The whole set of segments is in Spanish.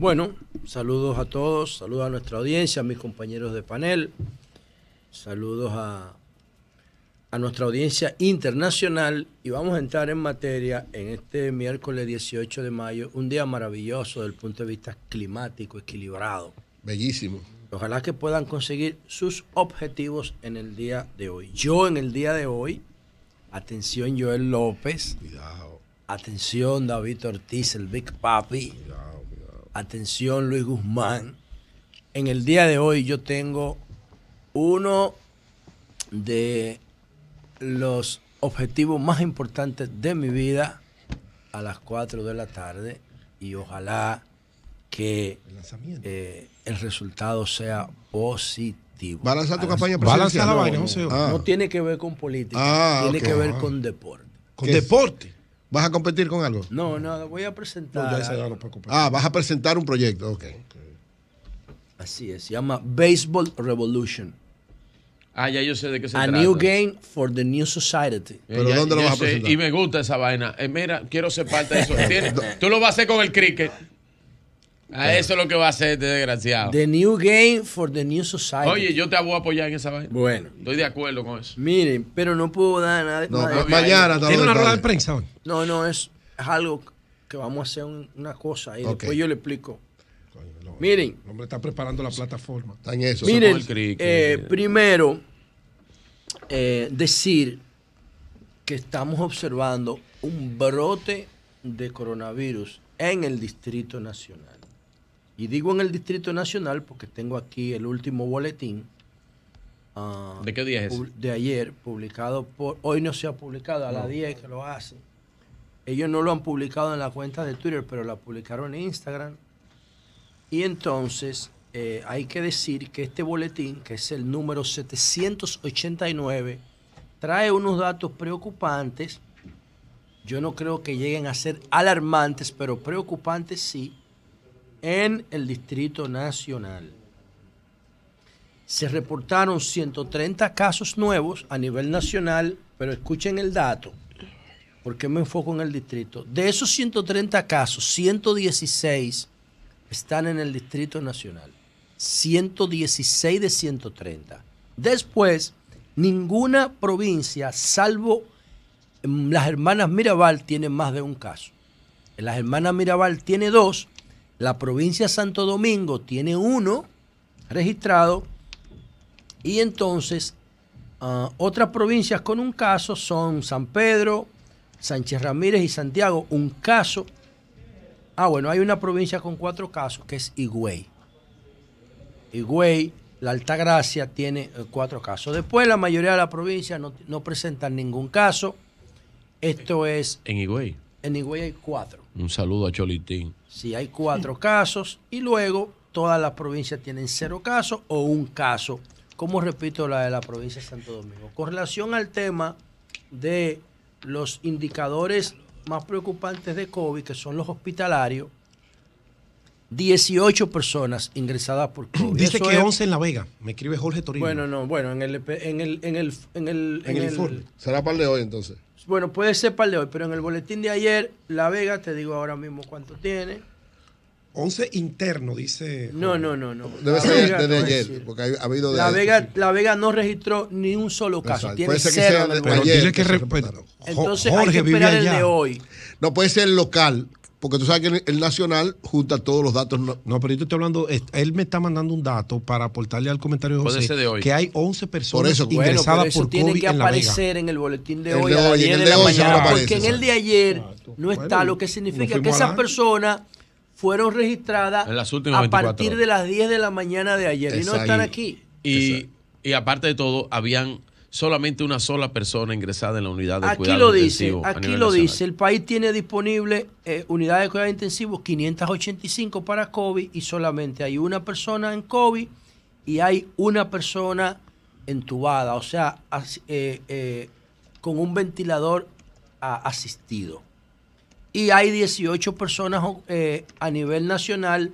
Bueno, saludos a todos, saludos a nuestra audiencia, a mis compañeros de panel, saludos a, nuestra audiencia internacional y vamos a entrar en materia en este miércoles 18 de mayo, un día maravilloso desde el punto de vista climático, equilibrado. Bellísimo. Ojalá que puedan conseguir sus objetivos en el día de hoy. Yo en el día de hoy, atención Joel López, atención David Ortiz, el Big Papi, Atención, Luis Guzmán. En el día de hoy yo tengo uno de los objetivos más importantes de mi vida a las 4 de la tarde y ojalá que eh, el, resultado sea positivo. ¿Va a lanzar tu campaña presidencial? No, ah. tiene que ver con política, ah, tiene que ver con deporte. ¿Con deporte? ¿Vas a competir con algo? No, no, voy a presentar. Ah, vas a presentar un proyecto, ok. Así es, se llama Baseball Revolution. Ah, ya yo sé de qué se trata. A new game for the new society. Eh, ¿Pero dónde lo vas a presentar? y me gusta esa vaina. Eh, mira, quiero ser parte de eso. ¿Tú lo vas a hacer con el cricket? A eso es lo que va a hacer este desgraciado. The new game for the new society. Oye, yo te voy a apoyar en esa vaina. Bueno. Estoy de acuerdo con eso. Miren, pero no puedo dar nada. No, ¿Tiene una rueda de prensa hoy? No, no, es, algo que vamos a hacer una cosa y después yo le explico. Miren. El hombre está preparando la plataforma. Está en eso. Miren, eh, primero, eh, decir que estamos observando un brote de coronavirus en el Distrito Nacional. Y digo en el Distrito Nacional porque tengo aquí el último boletín. Ah, ¿De qué día es? De ayer, publicado por... Hoy no se ha publicado, a las 10 que lo hacen. Ellos no lo han publicado en la cuenta de Twitter, pero la publicaron en Instagram. Y entonces eh, hay que decir que este boletín, que es el número 789, trae unos datos preocupantes. Yo no creo que lleguen a ser alarmantes, pero preocupantes sí en el Distrito Nacional. Se reportaron 130 casos nuevos a nivel nacional, pero escuchen el dato, porque me enfoco en el distrito. De esos 130 casos, 116 están en el Distrito Nacional. 116 de 130. Después, ninguna provincia, salvo em, las hermanas Mirabal, tiene más de un caso. Las hermanas Mirabal tiene dos la provincia de Santo Domingo tiene uno registrado y entonces ah, otras provincias con un caso son San Pedro, Sánchez Ramírez y Santiago. Un caso. Ah, bueno, hay una provincia con cuatro casos que es Higüey. Higüey, la Altagracia tiene eh, cuatro casos. Después la mayoría de la provincia no, no presentan ningún caso. Esto es... En Higüey. En Higüey hay cuatro. Un saludo a Cholitín. Sí, hay cuatro casos y luego todas las provincias tienen cero casos o un caso, como repito la de la provincia de Santo Domingo. Con relación al tema de los indicadores más preocupantes de COVID, que son los hospitalarios, 18 personas ingresadas por COVID. Dice que 11 en La Vega, me escribe Jorge Torino. Bueno, no, bueno, en el... En el, en el, en Será para el de hoy entonces. Bueno, puede ser para el de hoy, pero en el boletín de ayer, La Vega, te digo ahora mismo cuánto tiene. 11 internos, dice. No, no, no, no. Debe ser ser de ayer, porque ha habido de la, Vega, la Vega no registró ni un solo caso. Tiene ser que cero de, ayer, que pues, Entonces Jorge hay que esperar el de hoy. No puede ser el local, porque tú sabes que el, Nacional junta todos los datos. No, pero yo te estoy hablando, él me está mandando un dato para aportarle al comentario de hoy. que hay 11 personas por eso, ingresadas eso tiene que aparecer en el boletín de hoy, porque en el de ayer ah, no está, lo que significa que esas personas fueron registradas a partir de las 10 de la mañana de ayer y no están aquí. y aparte de todo, habían solamente una sola persona ingresada en la unidad de aquí cuidado lo dice, Aquí lo dice, el país tiene disponible eh, unidades de cuidado intensivo 585 para COVID y solamente hay una persona en COVID y hay una persona entubada, o sea, eh, eh, con un ventilador asistido. Y hay 18 personas a nivel nacional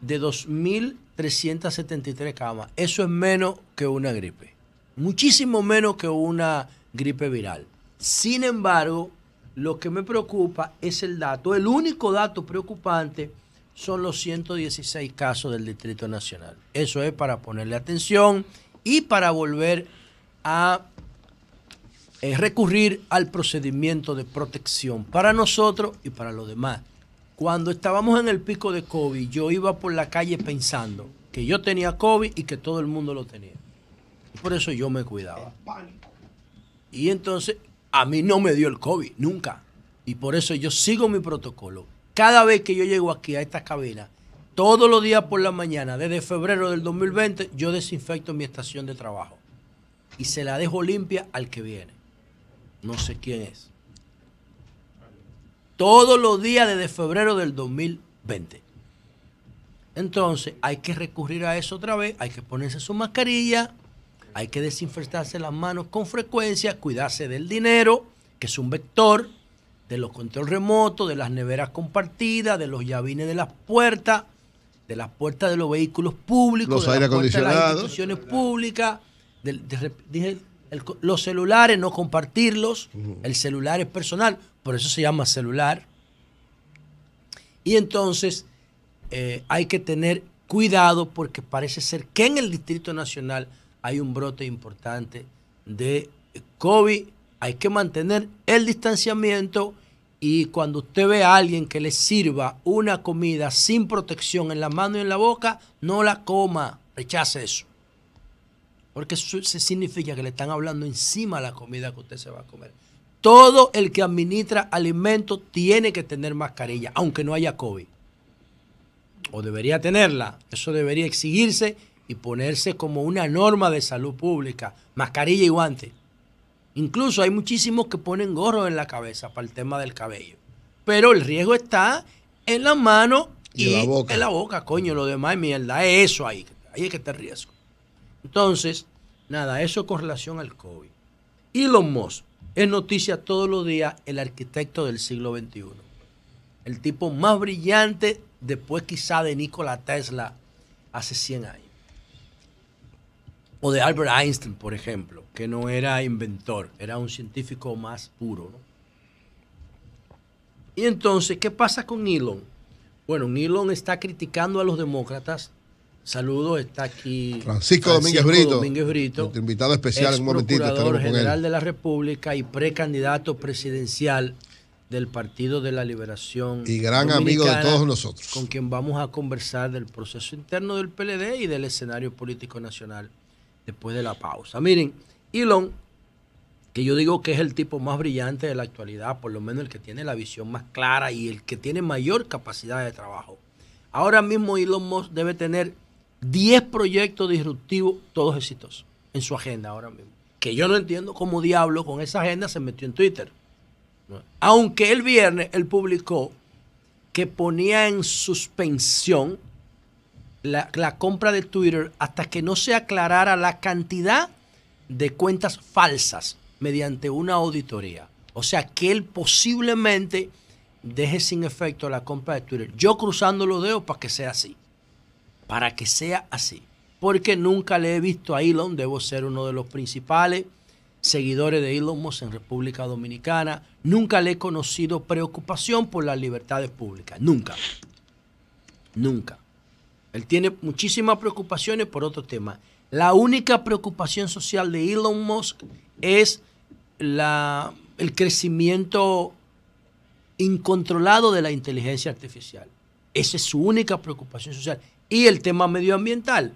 de 2.373 camas. Eso es menos que una gripe muchísimo menos que una gripe viral. Sin embargo, lo que me preocupa es el dato, el único dato preocupante son los 116 casos del Distrito Nacional. Eso es para ponerle atención y para volver a eh, recurrir al procedimiento de protección para nosotros y para los demás. Cuando estábamos en el pico de COVID, yo iba por la calle pensando que yo tenía COVID y que todo el mundo lo tenía. Por eso yo me cuidaba. Y entonces a mí no me dio el COVID, nunca. Y por eso yo sigo mi protocolo. Cada vez que yo llego aquí a esta cabina, todos los días por la mañana, desde febrero del 2020, yo desinfecto mi estación de trabajo. Y se la dejo limpia al que viene. No sé quién es. Todos los días desde febrero del 2020. Entonces hay que recurrir a eso otra vez, hay que ponerse su mascarilla, hay que desinfectarse las manos con frecuencia, cuidarse del dinero, que es un vector, de los controles remotos, de las neveras compartidas, de los llavines de las puertas, de las puertas de los vehículos públicos, los de, acondicionados. de las instituciones públicas, los celulares, no compartirlos, el celular es personal, por eso se llama celular. Y entonces eh, hay que tener cuidado porque parece ser que en el Distrito Nacional hay un brote importante de COVID. Hay que mantener el distanciamiento y cuando usted ve a alguien que le sirva una comida sin protección en la mano y en la boca, no la coma, rechace eso. Porque eso significa que le están hablando encima de la comida que usted se va a comer. Todo el que administra alimentos tiene que tener mascarilla, aunque no haya COVID. O debería tenerla. Eso debería exigirse y ponerse como una norma de salud pública, mascarilla y guante. Incluso hay muchísimos que ponen gorro en la cabeza para el tema del cabello. Pero el riesgo está en las manos y, en la boca, coño, lo demás es mierda, es eso ahí, ahí es que está el riesgo. Entonces, nada, eso con relación al COVID. Elon Musk es noticia todos los días, el arquitecto del siglo XXI. El tipo más brillante después quizá de Nikola Tesla hace 100 años o de Albert Einstein, por ejemplo, que no era inventor, era un científico más puro. ¿no? Y entonces, ¿qué pasa con Elon? Bueno, Elon está criticando a los demócratas. Saludos, está aquí Francisco, Domínguez, Brito, Domínguez invitado especial en un momentito. general de la República y precandidato presidencial del Partido de la Liberación. Y gran amigo de todos nosotros. Con quien vamos a conversar del proceso interno del PLD y del escenario político nacional después de la pausa. Miren, Elon, que yo digo que es el tipo más brillante de la actualidad, por lo menos el que tiene la visión más clara y el que tiene mayor capacidad de trabajo. Ahora mismo Elon Musk debe tener 10 proyectos disruptivos, todos exitosos, en su agenda ahora mismo. Que yo no entiendo cómo diablo con esa agenda se metió en Twitter. Aunque el viernes él publicó que ponía en suspensión la, compra de Twitter hasta que no se aclarara la cantidad de cuentas falsas mediante una auditoría. O sea que él posiblemente deje sin efecto la compra de Twitter. Yo cruzando los dedos para que sea así. Para que sea así. Porque nunca le he visto a Elon, debo ser uno de los principales seguidores de Elon Musk en República Dominicana. Nunca le he conocido preocupación por las libertades públicas. Nunca. Nunca. Él tiene muchísimas preocupaciones por otro tema. La única preocupación social de Elon Musk es la, el crecimiento incontrolado de la inteligencia artificial. Esa es su única preocupación social. Y el tema medioambiental,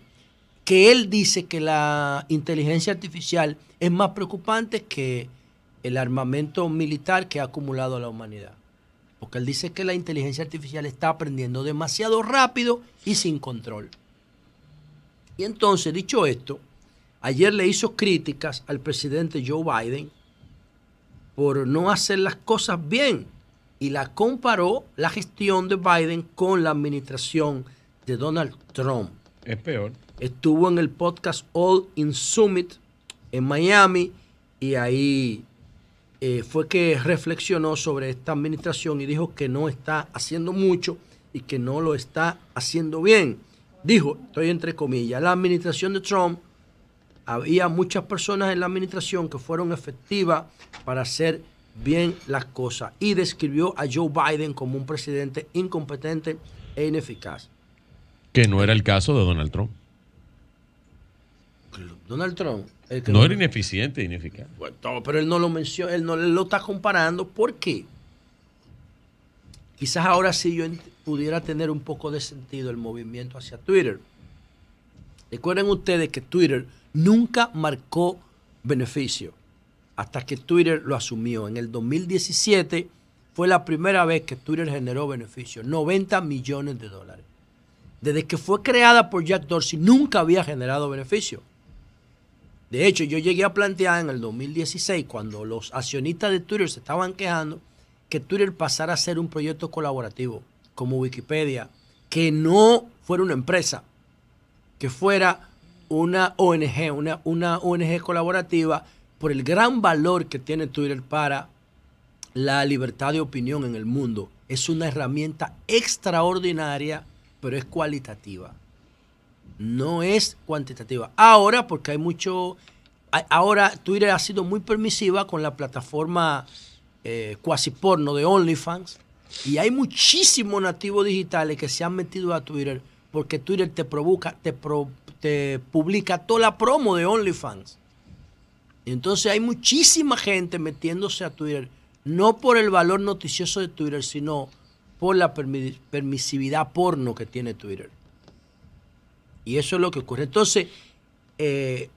que él dice que la inteligencia artificial es más preocupante que el armamento militar que ha acumulado la humanidad. Porque él dice que la inteligencia artificial está aprendiendo demasiado rápido y sin control. Y entonces, dicho esto, ayer le hizo críticas al presidente Joe Biden por no hacer las cosas bien y la comparó la gestión de Biden con la administración de Donald Trump. Es peor. Estuvo en el podcast All in Summit en Miami y ahí eh, fue que reflexionó sobre esta administración y dijo que no está haciendo mucho y que no lo está haciendo bien. Dijo, estoy entre comillas, la administración de Trump, había muchas personas en la administración que fueron efectivas para hacer bien las cosas y describió a Joe Biden como un presidente incompetente e ineficaz. Que no era el caso de Donald Trump. Donald Trump no, era ineficiente, ineficaz. pero él no lo mencionó él no lo está comparando. ¿Por qué? Quizás ahora sí yo pudiera tener un poco de sentido el movimiento hacia Twitter. Recuerden ustedes que Twitter nunca marcó beneficio hasta que Twitter lo asumió. En el 2017 fue la primera vez que Twitter generó beneficio, 90 millones de dólares. Desde que fue creada por Jack Dorsey nunca había generado beneficio. De hecho, yo llegué a plantear en el 2016, cuando los accionistas de Twitter se estaban quejando, que Twitter pasara a ser un proyecto colaborativo, como Wikipedia, que no fuera una empresa, que fuera una ONG, una, una ONG colaborativa, por el gran valor que tiene Twitter para la libertad de opinión en el mundo. Es una herramienta extraordinaria, pero es cualitativa no es cuantitativa. Ahora, porque hay mucho, ahora Twitter ha sido muy permisiva con la plataforma eh, cuasi porno de OnlyFans y hay muchísimos nativos digitales que se han metido a Twitter porque Twitter te provoca, te, te publica toda la promo de OnlyFans. Entonces hay muchísima gente metiéndose a Twitter, no por el valor noticioso de Twitter, sino por la permisividad porno que tiene Twitter. Y eso es lo que ocurre. Entonces, eh,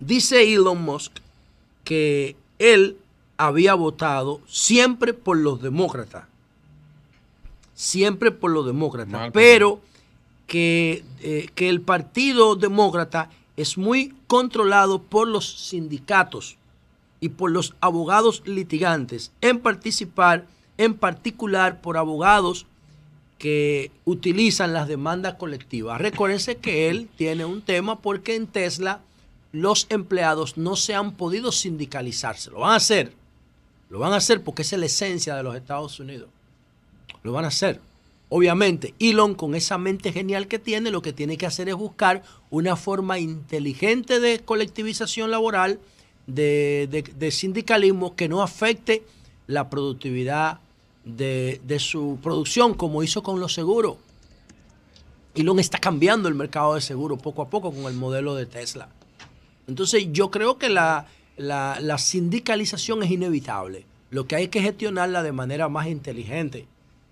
dice Elon Musk que él había votado siempre por los demócratas. Siempre por los demócratas. Pues. pero que, eh, que, el Partido Demócrata es muy controlado por los sindicatos y por los abogados litigantes, en participar, en particular por abogados que utilizan las demandas colectivas. Recuérdense que él tiene un tema porque en Tesla los empleados no se han podido sindicalizarse. Lo van a hacer. Lo van a hacer porque es la esencia de los Estados Unidos. Lo van a hacer. Obviamente, Elon con esa mente genial que tiene, lo que tiene que hacer es buscar una forma inteligente de colectivización laboral, de sindicalismo que no afecte la productividad de, su producción, como hizo con los seguros. Elon está cambiando el mercado de seguros poco a poco con el modelo de Tesla. Entonces yo creo que la, sindicalización es inevitable. Lo que hay que gestionarla de manera más inteligente,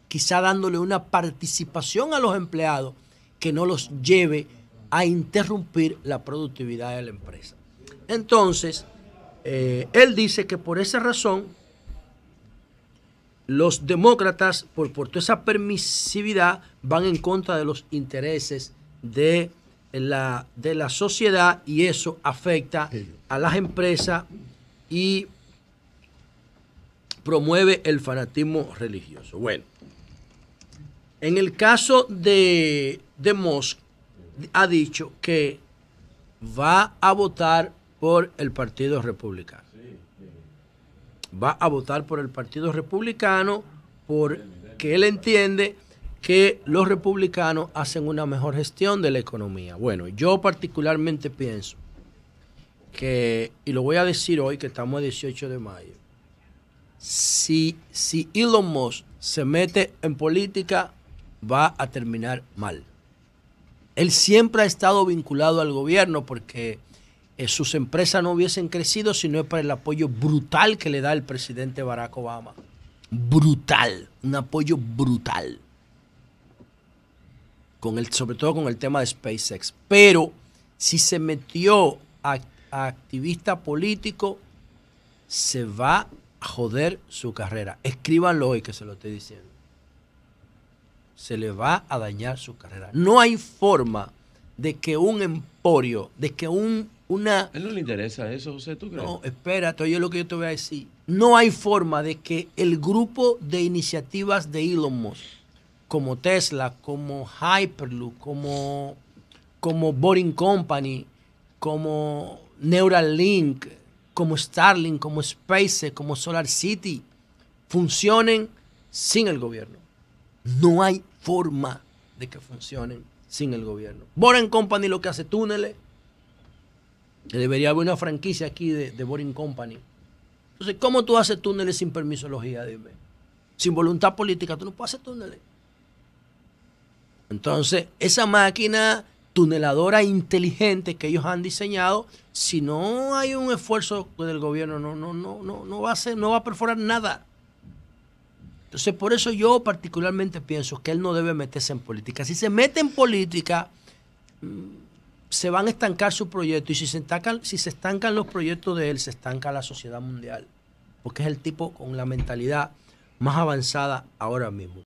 quizá dándole una participación a los empleados que no los lleve a interrumpir la productividad de la empresa. Entonces, eh, él dice que por esa razón los demócratas, por, por toda esa permisividad, van en contra de los intereses de la, de la sociedad y eso afecta a las empresas y promueve el fanatismo religioso. Bueno, en el caso de, de ha dicho que va a votar por el Partido Republicano va a votar por el Partido Republicano porque él entiende que los republicanos hacen una mejor gestión de la economía. Bueno, yo particularmente pienso que, y lo voy a decir hoy que estamos el 18 de mayo, si, si Elon Musk se mete en política, va a terminar mal. Él siempre ha estado vinculado al gobierno porque eh, sus empresas no hubiesen crecido si no es para el apoyo brutal que le da el presidente Barack Obama. Brutal, un apoyo brutal. Con el, sobre todo con el tema de SpaceX. Pero si se metió a, a activista político, se va a joder su carrera. Escríbanlo hoy que se lo estoy diciendo. Se le va a dañar su carrera. No hay forma de que un emporio, de que un él no le interesa eso, José, ¿tú crees? No, espérate, yo lo que yo te voy a decir. No hay forma de que el grupo de iniciativas de Elon Musk, como Tesla, como Hyperloop, como, como Boring Company, como Neuralink, como Starlink, como SpaceX, como Solar City, funcionen sin el gobierno. No hay forma de que funcionen sin el gobierno. Boring Company lo que hace túneles, Debería haber una franquicia aquí de, Boring Company. Entonces, ¿cómo tú haces túneles sin permisología? Dime. Sin voluntad política, tú no puedes hacer túneles. Entonces, esa máquina tuneladora inteligente que ellos han diseñado, si no hay un esfuerzo del gobierno, no, no, no, no, no va a ser, no va a perforar nada. Entonces, por eso yo particularmente pienso que él no debe meterse en política. Si se mete en política, mm, se van a estancar sus proyectos y si se, estancan, si se estancan los proyectos de él, se estanca la sociedad mundial, porque es el tipo con la mentalidad más avanzada ahora mismo.